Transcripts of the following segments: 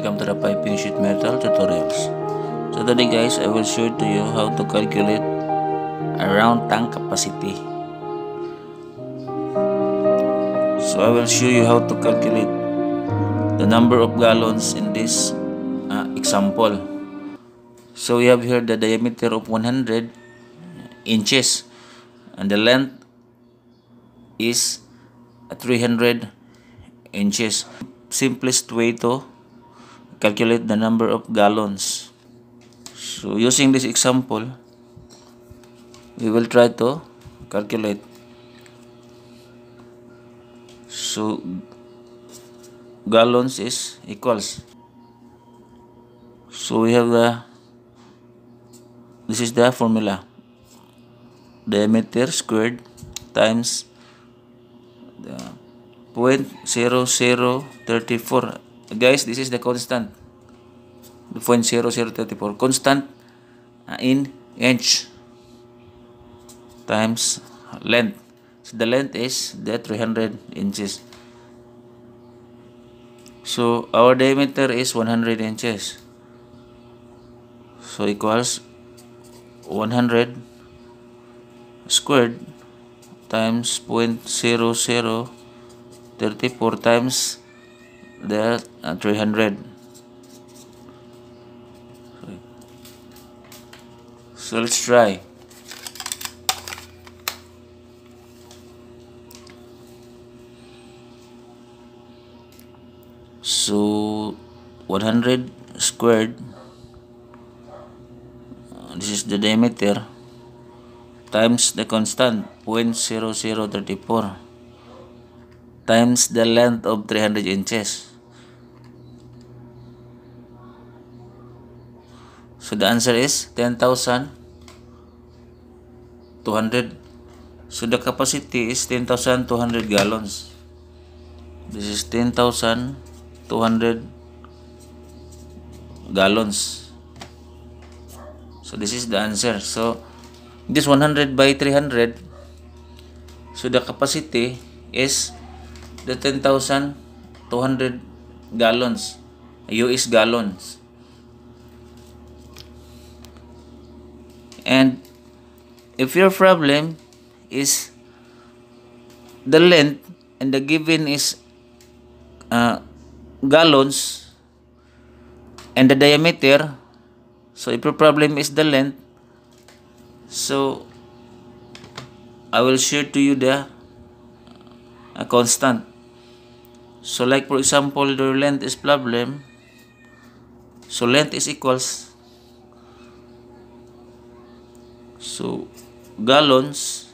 welcome to the piping sheet metal tutorials so today guys I will show to you how to calculate around tank capacity so I will show you how to calculate the number of gallons in this uh, example so we have here the diameter of 100 inches and the length is 300 inches simplest way to calculate the number of gallons. So using this example, we will try to calculate. So gallons is equals. So we have the, this is the formula. Diameter squared times the 0.0034 guys this is the constant Point zero zero thirty four constant uh, in inch times length so the length is the 300 inches so our diameter is 100 inches so equals 100 squared times point zero zero thirty four times there uh, 300 so let's try so 100 squared uh, this is the diameter times the constant 0.0034 times the length of 300 inches So the answer is 10,200. So the capacity is 10,200 gallons. This is 10,200 gallons. So this is the answer. So this 100 by 300. So the capacity is the 10,200 gallons. US gallons. and if your problem is the length and the given is uh, gallons and the diameter so if your problem is the length so I will share to you the a uh, constant so like for example the length is problem so length is equals So, gallons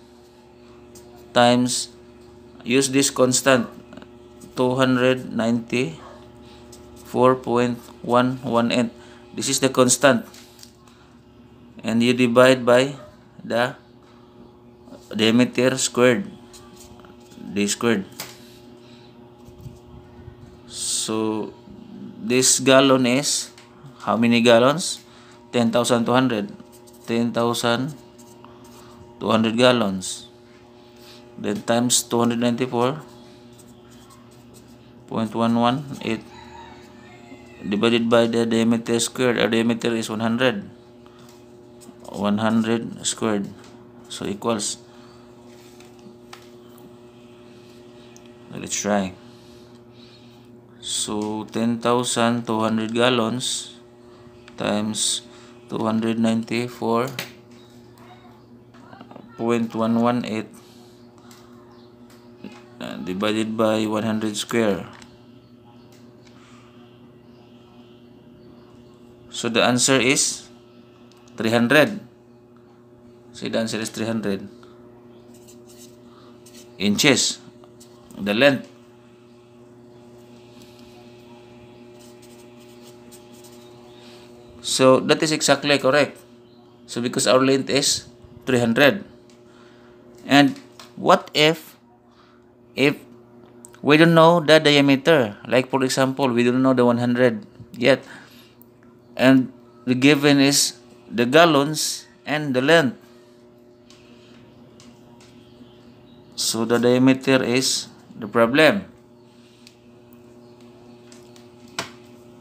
times, use this constant, 294.118. This is the constant. And you divide by the diameter squared. D squared. So, this gallon is how many gallons? 10,200. 10,200 gallons. Then times 294.118 divided by the diameter squared. Our diameter is 100. 100 squared. So equals. Let's try. So 10,200 gallons times 294.118 uh, divided by 100 square so the answer is 300 so the answer is 300 inches the length So that is exactly correct. So because our length is 300. And what if, if we don't know the diameter, like for example, we don't know the 100 yet. And the given is the gallons and the length. So the diameter is the problem.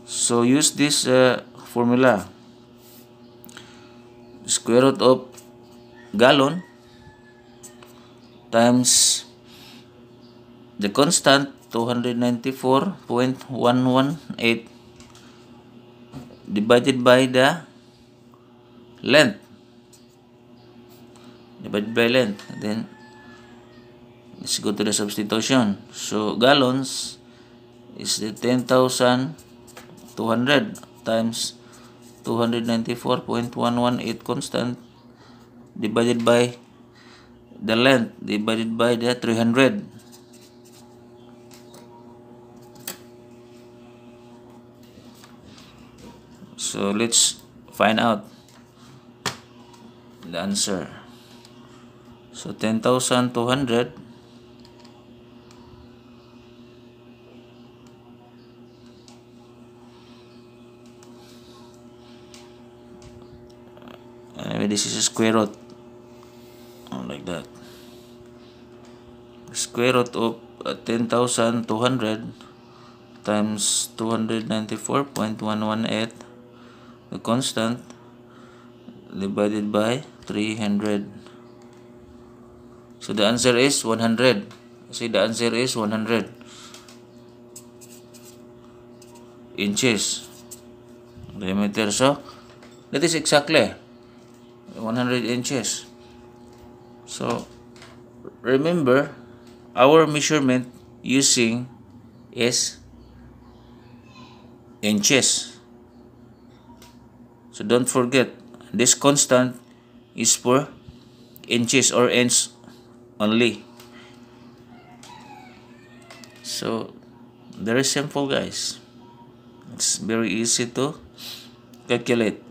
So use this uh, formula square root of gallon times the constant 294.118 divided by the length divided by length then let's go to the substitution so gallons is the 10,200 times 294.118 constant divided by the length divided by the 300 so let's find out the answer so 10,200 okay this is square root oh, like that square root of 10,200 uh, times 294.118 the constant divided by 300 so the answer is 100 see the answer is 100 inches diameter so that is exactly 100 inches so remember our measurement using is inches so don't forget this constant is for inches or ends only so very simple guys it's very easy to calculate